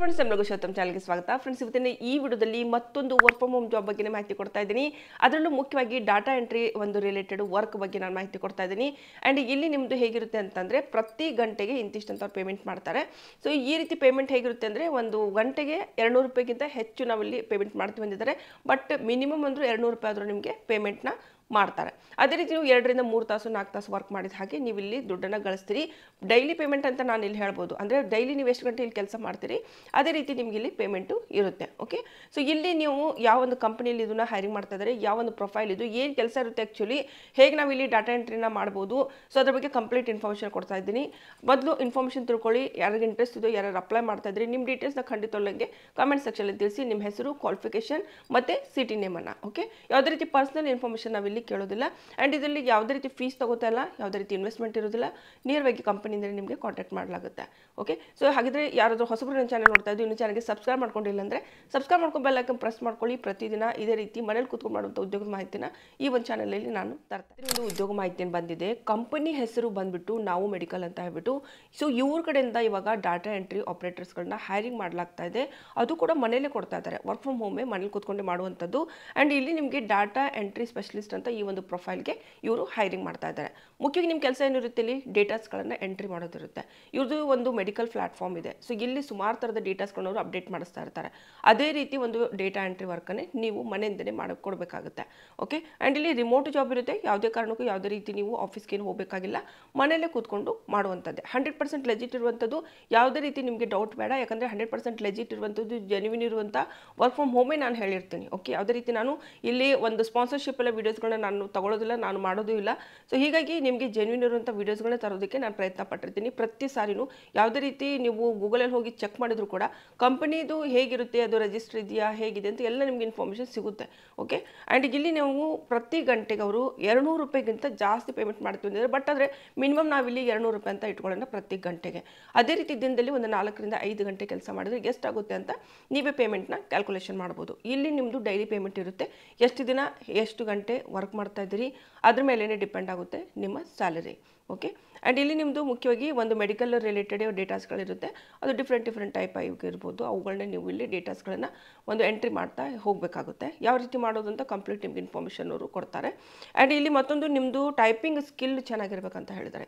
friends ನಮ್ಮ ಗೌತಮ್ ಚಾನಲ್ಗೆ ಸ್ವಾಗತ ಫ್ರೆಂಡ್ಸ್ ಇವತ್ತಿನ ಈ ವಿಡಿಯೋದಲ್ಲಿ ಮತ್ತೊಂದು ವರ್ಕ್ ಫ್ರಮ್ ಹೋಮ್ ಜಾಬ್ ಬಗ್ಗೆ ಮಾಹಿತಿ ಕೊಡ್ತಾ ಇದ್ದೀನಿ ಅದರಲ್ಲೂ ಮುಖ್ಯವಾಗಿ ಡಾಟಾ ಎಂಟ್ರಿ ಒಂದು ರಿಲೇಟೆಡ್ ವರ್ಕ್ ಬಗ್ಗೆ ನಾನು ಮಾಹಿತಿ ಕೊಡ್ತಾ ಇದ್ದೀನಿ ಆ್ಯಂಡ್ ಇಲ್ಲಿ ನಿಮ್ಮದು ಹೇಗಿರುತ್ತೆ ಅಂತಂದರೆ ಪ್ರತಿ ಗಂಟೆಗೆ ಅವ್ರು ಪೇಮೆಂಟ್ ಮಾಡ್ತಾರೆ ಸೊ ಈ ರೀತಿ ಪೇಮೆಂಟ್ ಹೇಗಿರುತ್ತೆ ಅಂದರೆ ಒಂದು ಗಂಟೆಗೆ ಎರಡುನೂರು ರೂಪಾಯಿಗಿಂತ ಹೆಚ್ಚು ನಾವಲ್ಲಿ ಪೇಮೆಂಟ್ ಮಾಡ್ತೀವಿ ಬಂದಿದ್ದಾರೆ ಬಟ್ ಮಿನಿಮಮ್ ಅಂದರೂ ಎರಡುನೂರು ರೂಪಾಯಿ ಆದರೂ ನಿಮಗೆ ಪೇಮೆಂಟ್ನ ಮಾಡ್ತಾರೆ ಅದೇ ರೀತಿ ನೀವು ಎರಡರಿಂದ ಮೂರು ತಾಸು ನಾಲ್ಕು ತಾಸು ವರ್ಕ್ ಮಾಡಿದ ಹಾಗೆ ನೀವು ಇಲ್ಲಿ ದುಡ್ಡನ್ನು ಗಳಿಸ್ತೀರಿ ಡೈಲಿ ಪೇಮೆಂಟ್ ಅಂತ ನಾನು ಇಲ್ಲಿ ಹೇಳ್ಬೋದು ಅಂದರೆ ಡೈಲಿ ನೀವು ಎಷ್ಟು ಗಂಟೆ ಇಲ್ಲಿ ಕೆಲಸ ಮಾಡ್ತೀರಿ ಅದೇ ರೀತಿ ನಿಮಗೆ ಇಲ್ಲಿ ಪೇಮೆಂಟು ಇರುತ್ತೆ ಓಕೆ ಸೊ ಇಲ್ಲಿ ನೀವು ಯಾವ ಒಂದು ಕಂಪ್ನಿಯಲ್ಲಿ ಇದನ್ನು ಹೈರಿಂಗ್ ಮಾಡ್ತಾ ಇದ್ದಾರೆ ಯಾವ ಒಂದು ಪ್ರೊಫೈಲ್ ಇದು ಏನು ಕೆಲಸ ಇರುತ್ತೆ ಆ್ಯಕ್ಚುಲಿ ಹೇಗೆ ನಾವು ಇಲ್ಲಿ ಡಾಟಾ ಎಂಟ್ರಿನ ಮಾಡ್ಬೋದು ಸೊ ಅದ್ರ ಬಗ್ಗೆ ಕಂಪ್ಲೀಟ್ ಇನ್ಫಾರ್ಮೇಷನ್ ಕೊಡ್ತಾ ಇದ್ದೀನಿ ಮೊದಲು ಇನ್ಫಾರ್ಮೇಷನ್ ತಿಳ್ಕೊಳ್ಳಿ ಯಾರಿಗೆ ಇಂಟ್ರೆಸ್ಟ್ ಇದೋ ಯಾರು ಅಪ್ಲೈ ಮಾಡ್ತಾ ಇದ್ರಿ ನಿಮ್ಮ ಡೀಟೇಲ್ಸ್ನ ಖಂಡಿತೊಳಗೆ ಕಮೆಂಟ್ ಸೆಕ್ಷನಲ್ಲಿ ತಿಳಿಸಿ ನಿಮ್ಮ ಹೆಸರು ಕ್ವಾಲಿಫಿಕೇಶನ್ ಮತ್ತು ಸಿಟಿ ನೇಮನ್ನು ಓಕೆ ಯಾವುದೇ ರೀತಿ ಪರ್ಸನಲ್ ಇನ್ಫಾರ್ಮೇಷನ್ ನಾವು ಇಲ್ಲಿ ಕೇಳೋದಿಲ್ಲ ಆ್ಯಂಡ್ ಇದರಲ್ಲಿ ಯಾವುದೇ ರೀತಿ ಫೀಸ್ ತಗೋತಾ ಇಲ್ಲ ಯಾವುದೇ ರೀತಿ ಇನ್ವೆಸ್ಟ್ಮೆಂಟ್ ಇರೋದಿಲ್ಲ ನಿಯರ್ವಾಗಿ ಕಂಪನಿಯಿಂದ ನಿಮಗೆ ಕಾಂಟ್ಯಾಕ್ಟ್ ಮಾಡಲಾಗುತ್ತೆ ಓಕೆ ಸೊ ಹಾಗಿದ್ರೆ ಯಾರಾದರೂ ಹೊಸಬ್ರು ನನ್ನ ಚಾನಲ್ ನೋಡ್ತಾ ಇದ್ದು ಇನ್ನು ಚಾನಲ್ಗೆ ಸಬ್ಸ್ಕ್ರೈಬ್ ಮಾಡ್ಕೊಂಡಿಲ್ಲ ಅಂದರೆ ಸಬ್ಸ್ಕ್ರೈಬ್ ಮಾಡ್ಕೊಂಡು ಐಕನ್ ಪ್ರೆಸ್ ಮಾಡ್ಕೊಳ್ಳಿ ಪ್ರತಿದಿನ ಇದೇ ರೀತಿ ಮನೇಲಿ ಕೂತ್ಕೊಂಡು ಮಾಡುವಂಥ ಉದ್ಯೋಗದ ಮಾಹಿತಿನ ಈ ಒಂದು ಚಾನಲಲ್ಲಿ ನಾನು ತರ್ತೀನಿ ಒಂದು ಉದ್ಯೋಗ ಮಾಹಿತಿಯನ್ನು ಬಂದಿದೆ ಕಂಪನಿ ಹೆಸರು ಬಂದ್ಬಿಟ್ಟು ನಾವು ಮೆಡಿಕಲ್ ಅಂತ ಹೇಳ್ಬಿಟ್ಟು ಸೊ ಇವ್ರ ಕಡೆಯಿಂದ ಇವಾಗ ಡಾಟಾ ಎಂಟ್ರಿ ಆಪ್ರೇಟರ್ಸ್ಗಳನ್ನ ಹೈರಿಂಗ್ ಮಾಡಲಾಗ್ತಾ ಇದೆ ಅದು ಕೂಡ ಮನೇಲೇ ಕೊಡ್ತಾ ಇದ್ದಾರೆ ವರ್ಕ್ ಫ್ರಮ್ ಹೋಮೇ ಮನೇಲಿ ಕೂತ್ಕೊಂಡು ಮಾಡುವಂಥದ್ದು ಆ್ಯಂಡ್ ಇಲ್ಲಿ ನಿಮಗೆ ಡಾಟಾ ಎಂಟ್ರಿ ಸ್ಪೆಷಲಿಸ್ಟ್ ಅಂತ ಈ ಒಂದು ಪ್ರೊಫೈಲ್ಗೆ ಇವರು ಹೈರಿಂಗ್ ಮಾಡ್ತಾ ಇದ್ದಾರೆ ಮುಖ್ಯವಾಗಿ ನಿಮ್ಮ ಕೆಲಸ ಏನಿರುತ್ತೆ ಇಲ್ಲಿ ಡೇಟಾಸ್ಗಳನ್ನು ಎಂಟ್ರಿ ಮಾಡೋದಿರುತ್ತೆ ಇವ್ರದ್ದು ಒಂದು ಮೆಡಿಕಲ್ ಪ್ಲಾಟ್ಫಾರ್ಮ್ ಇದೆ ಸೊ ಇಲ್ಲಿ ಸುಮಾರು ಥರದ ಡೇಟಾಸ್ಗಳನ್ನ ಅವರು ಅಪ್ಡೇಟ್ ಮಾಡಿಸ್ತಾ ಇರ್ತಾರೆ ಅದೇ ರೀತಿ ಒಂದು ಡೇಟಾ ಎಂಟ್ರಿ ವರ್ಕನ್ನೇ ನೀವು ಮನೆಯಿಂದಲೇ ಮಾಡಿಕೊಡ್ಬೇಕಾಗುತ್ತೆ ಓಕೆ ಆ್ಯಂಡ್ ಇಲ್ಲಿ ರಿಮೋಟ್ ಜಾಬ್ ಇರುತ್ತೆ ಯಾವುದೇ ಕಾರಣಕ್ಕೂ ಯಾವುದೇ ರೀತಿ ನೀವು ಆಫೀಸ್ಗೇನು ಹೋಗಬೇಕಾಗಿಲ್ಲ ಮನೆಯಲ್ಲೇ ಕೂತ್ಕೊಂಡು ಮಾಡುವಂಥದ್ದೇ ಹಂಡ್ರೆಡ್ ಪರ್ಸೆಂಟ್ ಲೆಜಿಟ್ ಇರುವಂಥದ್ದು ಯಾವುದೇ ರೀತಿ ನಿಮಗೆ ಡೌಟ್ ಬೇಡ ಯಾಕಂದರೆ ಹಂಡ್ರೆಡ್ ಪರ್ಸೆಂಟ್ ಲೆಜಿಟ್ ಇರುವಂಥದ್ದು ಜೆನ್ಯೂನ್ ಇರುವಂಥ ವರ್ಕ್ ಫ್ರಮ್ ಹೋಮೇ ನಾನು ಹೇಳಿರ್ತೀನಿ ಓಕೆ ಯಾವುದೇ ರೀತಿ ನಾನು ಇಲ್ಲಿ ಒಂದು ಸ್ಪಾನ್ಸರ್ಶಿಪ್ ಎಲ್ಲ ವೀಡಿಯೋಸ್ಗಳನ್ನ ಅದನ್ನು ನಾನು ತಗೊಳ್ಳೋದಿಲ್ಲ ನಾನು ಮಾಡೋದು ಇಲ್ಲ ಸೊ ಹೀಗಾಗಿ ನಿಮಗೆ ಜೆನ್ಯೂನ್ ಇರುವಂಥ ವೀಡಿಯೋಸ್ಗಳನ್ನ ತರೋದಕ್ಕೆ ನಾನು ಪ್ರಯತ್ನ ಪಟ್ಟಿರ್ತೀನಿ ಪ್ರತಿ ಸಾರಿನೂ ಯಾವುದೇ ರೀತಿ ನೀವು ಗೂಗಲಲ್ಲಿ ಹೋಗಿ ಚೆಕ್ ಮಾಡಿದ್ರು ಕೂಡ ಕಂಪನಿದು ಹೇಗಿರುತ್ತೆ ಅದು ರಿಜಿಸ್ಟರ್ ಇದೆಯಾ ಹೇಗಿದೆ ಅಂತ ಎಲ್ಲ ನಿಮಗೆ ಇನ್ಫಾರ್ಮೇಷನ್ ಸಿಗುತ್ತೆ ಓಕೆ ಆ್ಯಂಡ್ ಇಲ್ಲಿ ನಾವು ಪ್ರತಿ ಗಂಟೆಗೆ ಅವರು ಎರಡುನೂರು ರೂಪಾಯಿಗಿಂತ ಜಾಸ್ತಿ ಪೇಮೆಂಟ್ ಮಾಡ್ತೀವಿ ಅಂದರೆ ಬಟ್ ಆದರೆ ಮಿನಿಮಮ್ ನಾವಿಲ್ಲಿ ಎರಡುನೂರು ರೂಪಾಯಿ ಅಂತ ಇಟ್ಕೊಳ್ಳೋಣ ಪ್ರತಿ ಗಂಟೆಗೆ ಅದೇ ರೀತಿ ದಿನದಲ್ಲಿ ಒಂದು ನಾಲ್ಕರಿಂದ ಐದು ಗಂಟೆ ಕೆಲಸ ಮಾಡಿದ್ರೆ ಆಗುತ್ತೆ ಅಂತ ನೀವೇ ಪೇಮೆಂಟ್ನ ಕ್ಯಾಲ್ಕುಲೇಷನ್ ಮಾಡ್ಬೋದು ಇಲ್ಲಿ ನಿಮ್ಮದು ಡೈಲಿ ಪೇಮೆಂಟ್ ಇರುತ್ತೆ ಎಷ್ಟು ದಿನ ಎಷ್ಟು ಗಂಟೆ ವರ್ಕ್ ವರ್ಕ್ ಮಾಡ್ತಾ ಇದ್ದೀರಿ ಅದ್ರ ಮೇಲೇ ಡಿಪೆಂಡ್ ಆಗುತ್ತೆ ನಿಮ್ಮ ಸ್ಯಾಲರಿ ಓಕೆ ಆ್ಯಂಡ್ ಇಲ್ಲಿ ನಿಮ್ಮದು ಮುಖ್ಯವಾಗಿ ಒಂದು ಮೆಡಿಕಲ್ ರಿಲೇಟೆಡ್ ಡೇಟಾಸ್ಗಳಿರುತ್ತೆ ಅದು ಡಿಫ್ರೆಂಟ್ ಡಿಫ್ರೆಂಟ್ ಟೈಪ್ ಆಗಿರ್ಬೋದು ಅವುಗಳನ್ನ ನೀವು ಇಲ್ಲಿ ಡೇಟಾಸ್ಗಳನ್ನು ಒಂದು ಎಂಟ್ರಿ ಮಾಡ್ತಾ ಹೋಗಬೇಕಾಗುತ್ತೆ ಯಾವ ರೀತಿ ಮಾಡೋದು ಅಂತ ಕಂಪ್ಲೀಟ್ ನಿಮ್ಗೆ ಇನ್ಫಾರ್ಮೇಷನ್ ಅವರು ಕೊಡ್ತಾರೆ ಆ್ಯಂಡ್ ಇಲ್ಲಿ ಮತ್ತೊಂದು ನಿಮ್ಮದು ಟೈಪಿಂಗ್ ಸ್ಕಿಲ್ ಚೆನ್ನಾಗಿರ್ಬೇಕಂತ ಹೇಳಿದರೆ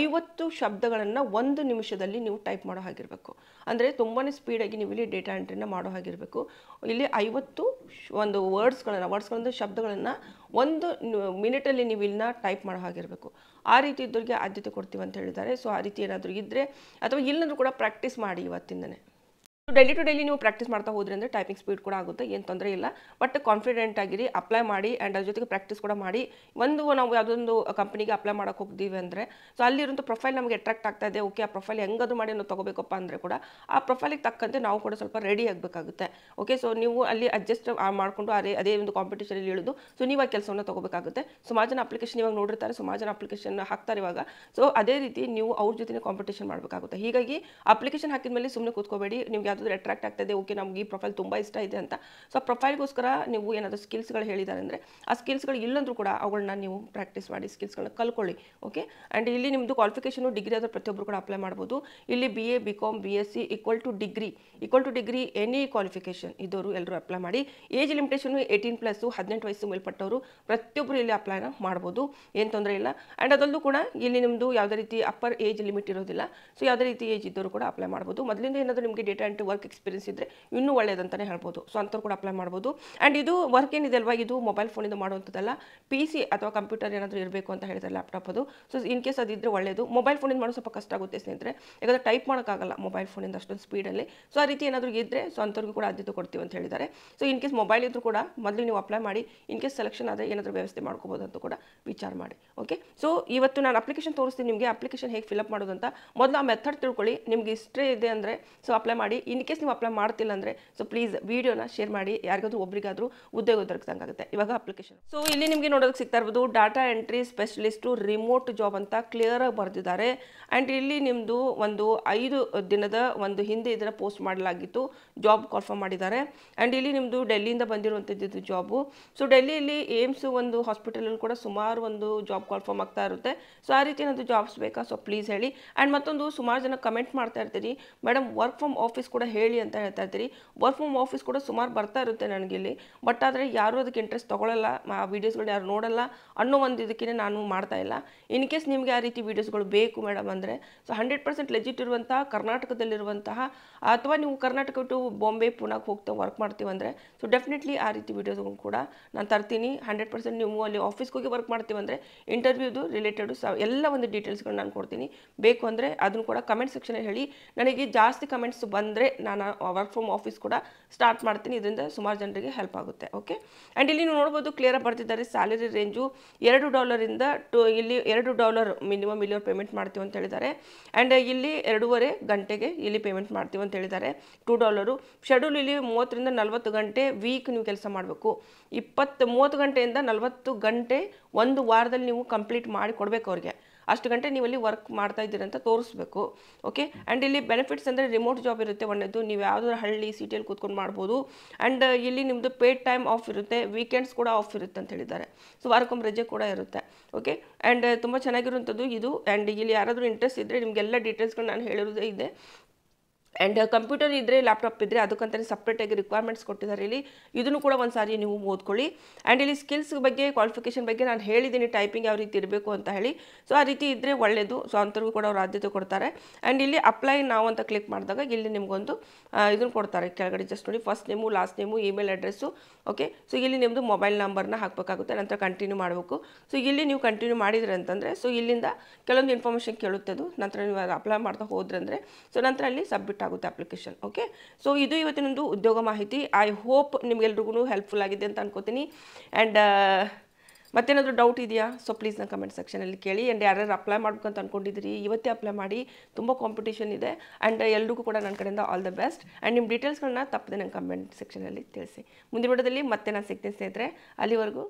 ಐವತ್ತು ಶಬ್ದಗಳನ್ನು ಒಂದು ನಿಮಿಷದಲ್ಲಿ ನೀವು ಟೈಪ್ ಮಾಡೋ ಹಾಗಿರಬೇಕು ಅಂದರೆ ತುಂಬಾ ಸ್ಪೀಡಾಗಿ ನೀವು ಇಲ್ಲಿ ಡೇಟಾ ಎಂಟ್ರಿನ ಮಾಡೋ ಹಾಗಿರಬೇಕು ಇಲ್ಲಿ ಐವತ್ತು ಒಂದು ವರ್ಡ್ಸ್ಗಳನ್ನು ವರ್ಡ್ಸ್ಗಳಂದ್ರೆ ಶಬ್ದಗಳನ್ನು ಒಂದು ಮಿನಿಟಲ್ಲಿ ನೀವು ಇಲ್ಲಿನ ಟೈಪ್ ಮಾಡೋ ಹಾಗಿರಬೇಕು ಆ ರೀತಿ ಇದ್ದವ್ರಿಗೆ ಆದ್ಯತೆ ಕೊಡ್ತೀವಿ ಅಂತ ಹೇಳಿದ್ದಾರೆ ಸೊ ಆ ರೀತಿ ಏನಾದರೂ ಇದ್ದರೆ ಅಥವಾ ಇಲ್ಲಂದ್ರೂ ಕೂಡ ಪ್ರಾಕ್ಟೀಸ್ ಮಾಡಿ ಇವತ್ತಿಂದನೇ ಡೈಲಿ ಟು ಡೈಲಿ ನೀವು ಪ್ರಾಕ್ಟೀಸ್ ಮಾಡ್ತಾ ಹೋದ್ರೆ ಅಂದರೆ ಟೈಪಿಂಗ್ ಸ್ಪೀಡ್ ಕೂಡ ಆಗುತ್ತೆ ಏನು ತೊಂದರೆ ಇಲ್ಲ ಬಟ್ ಕಾನ್ಫಿಡೆಂಟ್ ಆಗಿರಿ ಅಪ್ಲೈ ಮಾಡಿ ಆ್ಯಂಡ್ ಅದ್ರ ಜೊತೆಗೆ ಪ್ರಾಕ್ಟೀಸ್ ಕೂಡ ಮಾಡಿ ಒಂದು ನಾವು ಯಾವುದೊಂದು ಕಂಪ್ನಿಗೆ ಅಪ್ಲೈ ಮಾಡೋಕೆ ಹೋಗ್ತೀವಿ ಅಂದರೆ ಸೊ ಅಲ್ಲಿರುವಂಥ ಪ್ರೊಫೈಲ್ ನಮಗೆ ಅಟ್ರಾಕ್ಟ್ ಆಗ್ತಾ ಇದೆ ಓಕೆ ಆ ಪ್ರೊಫೈಲ್ ಹೆಂಗಾದ್ರು ಮಾಡಿ ನಾವು ತೊಗೋಬೇಕಪ್ಪ ಅಂದರೆ ಕೂಡ ಆ ಪ್ರೊಫೈಲಿಗೆ ತಕ್ಕಂತೆ ನಾವು ಕೂಡ ಸ್ವಲ್ಪ ರೆಡಿ ಆಗಬೇಕಾಗುತ್ತೆ ಓಕೆ ಸೊ ನೀವು ಅಲ್ಲಿ ಅಡ್ಜಸ್ಟ್ ಮಾಡಿಕೊಂಡು ಅದೇ ಅದೇ ಒಂದು ಕಾಂಪಿಟೇಷನಲ್ಲಿ ಇಳಿದು ಸೊ ನೀವು ಆ ಕೆಲಸವನ್ನು ತೊಗೋಬೇಕಾಗುತ್ತೆ ಸುಮಾರು ಅಪ್ಲಿಕೇಶನ್ ಇವಾಗ ನೋಡಿರ್ತಾರೆ ಸುಮಾರು ಜನ ಅಪ್ಲಿಕೇಶನ್ ಹಾಕ್ತಾರೆ ಇವಾಗ ಸೊ ಅದೇ ರೀತಿ ನೀವು ಅವ್ರ ಜೊತೆ ಕಾಂಪಿಟೇಷನ್ ಮಾಡಬೇಕಾಗುತ್ತೆ ಹೀಗಾಗಿ ಅಪ್ಲಿಕೇಶನ್ ಹಾಕಿದ ಮೇಲೆ ಸುಮ್ಮನೆ ಕೂತ್ಕೋಬೇಡಿ ನಿಮಗೆ ಯಾರಾದರೂ ಅಟ್ರಾಕ್ಟ್ ಆಗ್ತದೆ ಓಕೆ ನಮ್ಗೆ ಈ ಪ್ರೊಫೈಲ್ ತುಂಬ ಇಷ್ಟ ಇದೆ ಅಂತ ಸೊ ಆ ಪ್ರೊಫೈಲ್ಗೋಸ್ಕರ ನೀವು ಏನಾದರೂ ಸ್ಕಿಲ್ಸ್ಗಳು ಹೇಳಿದ್ದಾರೆ ಅಂದರೆ ಆ ಸ್ಕಿಲ್ಸ್ಗಳು ಇಲ್ಲಂದ್ರೂ ಕೂಡ ಅವುಗಳನ್ನ ನೀವು ಪ್ರಾಕ್ಟೀಸ್ ಮಾಡಿ ಸ್ಕಿಲ್ಸ್ಗಳನ್ನ ಕಲ್ಕೊಳ್ಳಿ ಓಕೆ ಆ್ಯಂಡ್ ಇಲ್ಲಿ ನಿಮ್ಮದು ಕ್ವಾಲಿಫಿಕೇಷನು ಡಿಗ್ರಿ ಆದರೆ ಪ್ರತಿಯೊಬ್ಬರು ಕೂಡ ಅಪ್ಲೈ ಮಾಡ್ಬೋದು ಇಲ್ಲಿ B A B com B S C equal to degree equal to degree any qualification ಇದ್ದವರು ಎಲ್ಲರೂ ಅಪ್ಲೈ ಮಾಡಿ ಏಜ್ ಲಿಮಿಟೇಷನು ಏಯ್ಟೀನ್ ಪ್ಲಸ್ಸು ಹದಿನೆಂಟು ವಯಸ್ಸು ಮೇಲ್ಪಟ್ಟವರು ಪ್ರತಿಯೊಬ್ಬರು ಇಲ್ಲಿ ಅಪ್ಲೈನ ಮಾಡ್ಬೋದು ಏನು ತೊಂದರೆ ಇಲ್ಲ ಆ್ಯಂಡ್ ಅದರಲ್ಲೂ ಕೂಡ ಇಲ್ಲಿ ನಿಮ್ಮದು ಯಾವುದೇ ರೀತಿ ಅಪ್ಪರ್ ಏಜ್ ಲಿಮಿಟ್ ಇರೋದಿಲ್ಲ ಸೊ ಯಾವುದೇ ರೀತಿ ಏಜ್ ಇದ್ದವರು ಕೂಡ ಅಪ್ಲೈ ಮಾಡ್ಬೋದು ಮೊದಲಿಂದ ಏನಾದರೂ ನಿಮಗೆ ಡೇಟಾ ಎಂಟ್ರಿ ವರ್ಕ್ ಎಕ್ಸ್ಪೀರಿಯನ್ಸ್ ಇದ್ದರೆ ಇನ್ನೂ ಒಳ್ಳೆಯದಂತಲೇ ಹೇಳ್ಬೋದು ಸೊ ಅಂಥವ್ರು ಕೂಡ ಅಪ್ಲೈ ಮಾಡ್ಬೋದು ಆ್ಯಂಡ್ ಇದು ವರ್ಕ್ ಏನಿದೆ ಅಲ್ವಾ ಇದು ಮೊಬೈಲ್ ಫೋನಿಂದ ಮಾಡುವಂಥದ್ದಲ್ಲ ಪಿ ಸಿ ಅಥವಾ ಕಂಪ್ಯೂಟರ್ ಏನಾದರೂ ಇರಬೇಕು ಅಂತ ಹೇಳಿದ್ದಾರೆ ಲ್ಯಾಪ್ಟಾಪ್ ಅದು ಸೊ ಇನ್ ಕೇಸ್ ಅದಿದ್ರೆ ಒಳ್ಳೆಯದು ಮೊಬೈಲ್ ಫೋನಿಂದ ಮಾಡೋದು ಸ್ವಲ್ಪ ಕಷ್ಟ ಆಗುತ್ತೆ ಸ್ನೇಹಿತರೆ ಯಾಕಂದರೆ ಟೈಪ್ ಮಾಡೋಕ್ಕಾಗಲ್ಲ ಮೊಬೈಲ್ ಫೋನಿಂದ ಅಷ್ಟೊಂದು ಸ್ಪೀಡಲ್ಲಿ ಸೊ ಆ ರೀತಿ ಏನಾದರೂ ಇದ್ದರೆ ಸೊ ಅಂಥವ್ರಿಗೂ ಕೂಡ ಆದ್ಯತೆ ಕೊಡ್ತೀವಿ ಅಂತ ಹೇಳಿದ್ದಾರೆ ಸೊ ಇನ್ ಕೇಸ್ ಮೊಬೈಲ್ ಇದ್ದರೂ ಕೂಡ ಮೊದಲು ನೀವು ಅಪ್ಲೈ ಮಾಡಿ ಇನ್ ಕೇಸ್ ಸೆಲೆಕ್ಷನ್ ಆದರೆ ಏನಾದರೂ ವ್ಯವಸ್ಥೆ ಮಾಡ್ಕೋಬೋದು ಅಂತ ಕೂಡ ವಿಚಾರ ಮಾಡಿ ಓಕೆ ಸೊ ಇವತ್ತು ನಾನು ಅಪ್ಲಿಕೇಶನ್ ತೋರಿಸ್ತೀನಿ ನಿಮಗೆ ಅಪ್ಲಿಕೇಶನ್ ಹೇಗೆ ಫಿಲ್ಅಪ್ ಮಾಡೋದು ಅಂತ ಮೊದಲು ಆ ಮೆಥಡ್ ತಿಳ್ಕೊಳ್ಳಿ ನಿಮಗೆ ಇಷ್ಟೇ ಇದೆ ಅಂದರೆ ಸೊ ಅಪ್ಲೈ ಮಾಡಿ ಇನ್ ಕೇಸ್ ನೀವು ಅಪ್ಲೈ ಮಾಡ್ತಿಲ್ಲ ಅಂದ್ರೆ ಸೊ ಪ್ಲೀಸ್ ವೀಡಿಯೋನ ಶೇರ್ ಮಾಡಿ ಯಾರಿಗಾದ್ರೂ ಒಬ್ರಿಗಾದ್ರು ಉದ್ಯೋಗ ದೊರಕಿದಂಗಾಗುತ್ತೆ ಇವಾಗ ಅಪ್ಲಿಕೇಶನ್ ಸೊ ಇಲ್ಲಿ ನಿಮಗೆ ನೋಡೋದಕ್ಕೆ ಸಿಗ್ತಾ ಇರ್ಬೋದು data entry specialist remote job ಅಂತ ಕ್ಲಿಯರಾಗಿ ಬರೆದಿದ್ದಾರೆ ಅಂಡ್ ಇಲ್ಲಿ ನಿಮ್ಮದು ಒಂದು ಐದು ದಿನದ ಒಂದು ಹಿಂದೆ ಇದನ್ನು ಪೋಸ್ಟ್ ಮಾಡಲಾಗಿತ್ತು ಜಾಬ್ ಕನ್ಫರ್ಮ್ ಮಾಡಿದ್ದಾರೆ ಅಂಡ್ ಇಲ್ಲಿ ನಿಮ್ಮದು ಡೆಲ್ಲಿಯಿಂದ ಬಂದಿರುವಂಥದ್ದು ಜಾಬ್ ಸೊ ಡೆಲ್ಲಿಯಲ್ಲಿ ಏಮ್ಸ್ ಒಂದು ಅಲ್ಲಿ ಕೂಡ ಸುಮಾರು ಒಂದು ಜಾಬ್ ಕಾಲ್ಫರ್ಮ್ ಆಗ್ತಾ ಇರುತ್ತೆ ಸೊ ಆ ರೀತಿ ಏನಾದರೂ ಜಾಬ್ಸ್ ಬೇಕಾ ಸೊ ಪ್ಲೀಸ್ ಹೇಳಿ ಅಂಡ್ ಮತ್ತೊಂದು ಸುಮಾರು ಜನ ಕಮೆಂಟ್ ಮಾಡ್ತಾ ಇರ್ತೀರಿ ಮೇಡಮ್ ವರ್ಕ್ ಫ್ರಮ್ ಆಫೀಸ್ ಕೂಡ ಕೂಡ ಹೇಳಿ ಅಂತ ಹೇಳ್ತಾ ಇರ್ತೀರಿ ವರ್ಕ್ ಫ್ರಮ್ ಆಫೀಸ್ ಕೂಡ ಸುಮಾರು ಬರ್ತಾ ಇರುತ್ತೆ ನನಗೆ ಇಲ್ಲಿ ಬಟ್ ಆದರೆ ಯಾರೂ ಅದಕ್ಕೆ ಇಂಟ್ರೆಸ್ಟ್ ತೊಗೊಳ್ಳಲ್ಲ ಆ ವೀಡಿಯೋಸ್ಗಳು ಯಾರು ನೋಡಲ್ಲ ಅನ್ನೋ ಒಂದು ಇದಕ್ಕೇ ನಾನು ಮಾಡ್ತಾ ಇಲ್ಲ ಇನ್ ಕೇಸ್ ನಿಮಗೆ ಆ ರೀತಿ ವೀಡಿಯೋಸ್ಗಳು ಬೇಕು ಮೇಡಮ್ ಅಂದರೆ ಸೊ ಹಂಡ್ರೆಡ್ ಪರ್ಸೆಂಟ್ ಲೆಜಿಟ್ ಇರುವಂತಹ ಕರ್ನಾಟಕದಲ್ಲಿರುವಂತಹ ಅಥವಾ ನೀವು ಕರ್ನಾಟಕ ಟು ಬಾಂಬೆ ಪುಣಾಕ್ ಹೋಗ್ತಾ ವರ್ಕ್ ಮಾಡ್ತೀವಂದರೆ ಸೊ ಡೆಫಿನೆಟ್ಲಿ ಆ ರೀತಿ ವೀಡಿಯೋಸ್ಗಳು ಕೂಡ ನಾನು ತರ್ತೀನಿ ಹಂಡ್ರೆಡ್ ಪರ್ಸೆಂಟ್ ನೀವು ಅಲ್ಲಿ ಆಫೀಸ್ಗೋಗಿ ಹೋಗಿ ವರ್ಕ್ ಮಾಡ್ತೀವಂದರೆ ಇಂಟರ್ವ್ಯೂದು ರಿಲೇಟೆಡ್ ಸ ಎಲ್ಲ ಒಂದು ಡೀಟೇಲ್ಸ್ಗಳನ್ನ ನಾನು ಕೊಡ್ತೀನಿ ಬೇಕು ಅಂದರೆ ಅದನ್ನು ಕೂಡ ಕಮೆಂಟ್ ಸೆಕ್ಷನಲ್ಲಿ ಹೇಳಿ ನನಗೆ ಜಾಸ್ತಿ ಕಮೆಂಟ್ಸ್ ಬಂದರೆ ನಾನು ವರ್ಕ್ ಫ್ರಮ್ ಆಫೀಸ್ ಕೂಡ ಸ್ಟಾರ್ಟ್ ಮಾಡ್ತೀನಿ ಇದರಿಂದ ಸುಮಾರು ಜನರಿಗೆ ಹೆಲ್ಪ್ ಆಗುತ್ತೆ ಓಕೆ ಆ್ಯಂಡ್ ಇಲ್ಲಿ ನೀವು ನೋಡ್ಬೋದು ಕ್ಲಿಯರಾಗಿ ಬರ್ತಿದ್ದಾರೆ ಸ್ಯಾಲರಿ ರೇಂಜು ಎರಡು ಡಾಲರಿಂದ ಟು ಇಲ್ಲಿ ಎರಡು ಡಾಲರ್ ಮಿನಿಮಮ್ ಇಲ್ಲಿ ಅವ್ರು ಪೇಮೆಂಟ್ ಮಾಡ್ತೀವಿ ಅಂತ ಹೇಳಿದ್ದಾರೆ ಆ್ಯಂಡ್ ಇಲ್ಲಿ ಎರಡೂವರೆ ಗಂಟೆಗೆ ಇಲ್ಲಿ ಪೇಮೆಂಟ್ ಮಾಡ್ತೀವಿ ಅಂತ ಹೇಳಿದ್ದಾರೆ ಟೂ ಡಾಲರು ಶೆಡ್ಯೂಲ್ ಇಲ್ಲಿ ಮೂವತ್ತರಿಂದ ನಲ್ವತ್ತು ಗಂಟೆ ವೀಕ್ ನೀವು ಕೆಲಸ ಮಾಡಬೇಕು ಇಪ್ಪತ್ತು ಮೂವತ್ತು ಗಂಟೆಯಿಂದ ನಲ್ವತ್ತು ಗಂಟೆ ಒಂದು ವಾರದಲ್ಲಿ ನೀವು ಕಂಪ್ಲೀಟ್ ಮಾಡಿ ಕೊಡಬೇಕು ಅವ್ರಿಗೆ ಅಷ್ಟು ಗಂಟೆ ನೀವು ಅಲ್ಲಿ ವರ್ಕ್ ಮಾಡ್ತಾ ಇದ್ದೀರಿ ಅಂತ ತೋರಿಸ್ಬೇಕು ಓಕೆ ಆ್ಯಂಡ್ ಇಲ್ಲಿ ಬೆನಿಫಿಟ್ಸ್ ಅಂದರೆ ರಿಮೋಟ್ ಜಾಬ್ ಇರುತ್ತೆ ಒಳ್ಳೆಯದು ನೀವು ಯಾವುದಾದ್ರು ಹಳ್ಳಿ ಸಿಟಿಯಲ್ಲಿ ಕೂತ್ಕೊಂಡು ಮಾಡ್ಬೋದು ಆ್ಯಂಡ್ uh, ಇಲ್ಲಿ ನಿಮ್ಮದು ಪೇಡ್ ಟೈಮ್ ಆಫ್ ಇರುತ್ತೆ ವೀಕೆಂಡ್ಸ್ ಕೂಡ ಆಫ್ ಇರುತ್ತೆ ಅಂತ ಹೇಳಿದ್ದಾರೆ ಸೊ ವಾರಕ್ಕೊಮ್ಮೆ ರಜೆ ಕೂಡ ಇರುತ್ತೆ ಓಕೆ ಆ್ಯಂಡ್ ತುಂಬ ಚೆನ್ನಾಗಿರುವಂಥದ್ದು ಇದು ಆ್ಯಂಡ್ ಇಲ್ಲಿ ಯಾರಾದರೂ ಇಂಟ್ರೆಸ್ಟ್ ಇದ್ದರೆ ನಿಮಗೆಲ್ಲ ಡೀಟೇಲ್ಸ್ಗಳು ನಾನು ಹೇಳಿರೋದೇ ಇದೆ ಆ್ಯಂಡ್ ಕಂಪ್ಯೂಟರ್ ಇದ್ದರೆ ಲ್ಯಾಪ್ಟಾಪ್ ಇದ್ದರೆ ಅದಕ್ಕಂತಲೇ ಸಪ್ರೇಟಾಗಿ ರಿಕ್ವೈರ್ಮೆಂಟ್ಸ್ ಕೊಟ್ಟಿದ್ದಾರೆ ಇಲ್ಲಿ ಇದನ್ನು ಕೂಡ ಒಂದು ಸಾರಿ ನೀವು ಓದ್ಕೊಳ್ಳಿ ಆ್ಯಂಡ್ ಇಲ್ಲಿ ಸ್ಕಿಲ್ಸ್ ಬಗ್ಗೆ ಕ್ವಾಲಿಫಿಕೇಷನ್ ಬಗ್ಗೆ ನಾನು ಹೇಳಿದ್ದೀನಿ ಟೈಪಿಂಗ್ ಯಾವ ರೀತಿ ಇರಬೇಕು ಅಂತ ಹೇಳಿ ಸೊ ಆ ರೀತಿ ಇದ್ದರೆ ಒಳ್ಳೆಯದು ಸೊ ಅಂಥವ್ರಿಗೂ ಕೂಡ ಅವ್ರು ಆದ್ಯತೆ ಕೊಡ್ತಾರೆ ಆ್ಯಂಡ್ ಇಲ್ಲಿ ಅಪ್ಲೈ ನಾವು ಅಂತ ಕ್ಲಿಕ್ ಮಾಡಿದಾಗ ಇಲ್ಲಿ ನಿಮಗೊಂದು ಇದನ್ನು ಕೊಡ್ತಾರೆ ಕೆಳಗಡೆ ಜಸ್ಟ್ ನೋಡಿ first name last name email address okay so ಇಲ್ಲಿ ನಿಮ್ಮದು ಮೊಬೈಲ್ ನಂಬರ್ನ ಹಾಕಬೇಕಾಗುತ್ತೆ ನಂತರ ಕಂಟಿನ್ಯೂ ಮಾಡಬೇಕು ಸೊ ಇಲ್ಲಿ ನೀವು ಕಂಟಿನ್ಯೂ ಮಾಡಿದ್ರೆ ಅಂತಂದರೆ ಸೊ ಇಲ್ಲಿಂದ ಕೆಲವೊಂದು ಇನ್ಫಾರ್ಮೇಷನ್ ಕೇಳುತ್ತೆ ಅದು ನಂತರ ನೀವು ಅಪ್ಲೈ ಮಾಡ್ತಾ ಹೋದ್ರಂದರೆ ಸೊ ನಂತರ ಅಲ್ಲಿ ಸಬ್ಮಿಟ್ ಆಗುತ್ತೆ ಅಪ್ಲಿಕೇಶನ್ ಓಕೆ ಸೊ ಇದು ಇವತ್ತಿನೊಂದು ಉದ್ಯೋಗ ಮಾಹಿತಿ ಐ ಹೋಪ್ ನಿಮಗೆಲ್ರಿಗೂ ಹೆಲ್ಪ್ಫುಲ್ ಆಗಿದೆ ಅಂತ ಅನ್ಕೋತೀನಿ ಆ್ಯಂಡ್ ಮತ್ತೇನಾದರೂ ಡೌಟ್ ಇದೆಯಾ ಸೊ ಪ್ಲೀಸ್ ನಾನು ಕಮೆಂಟ್ ಸೆಕ್ಷನಲ್ಲಿ ಕೇಳಿ ಆ್ಯಂಡ್ ಯಾರ್ಯಾರು ಅಪ್ಲೈ ಮಾಡ್ಬೇಕಂತ ಅಂದ್ಕೊಂಡಿದ್ದೀರಿ ಇವತ್ತೇ ಅಪ್ಲೈ ಮಾಡಿ ತುಂಬ ಕಾಂಪಿಟೇಷನ್ ಇದೆ ಆ್ಯಂಡ್ uh, ಎಲ್ರಿಗೂ ಕೂಡ ನನ್ನ ಕಡೆಯಿಂದ ಆಲ್ ದ ಬೆಸ್ಟ್ ಆ್ಯಂಡ್ ನಿಮ್ಮ ಡೀಟೇಲ್ಸ್ಗಳನ್ನ ತಪ್ಪದೆ ನಂಗೆ ಕಮೆಂಟ್ ಸೆಕ್ಷನಲ್ಲಿ ತಿಳಿಸಿ ಮುಂದಿನ ಬಿಡೋದಲ್ಲಿ ಮತ್ತೆ ನಾನು ಸಿಗ್ತೀನಿ ಸ್ನೇಹಿತರೆ ಅಲ್ಲಿವರೆಗೂ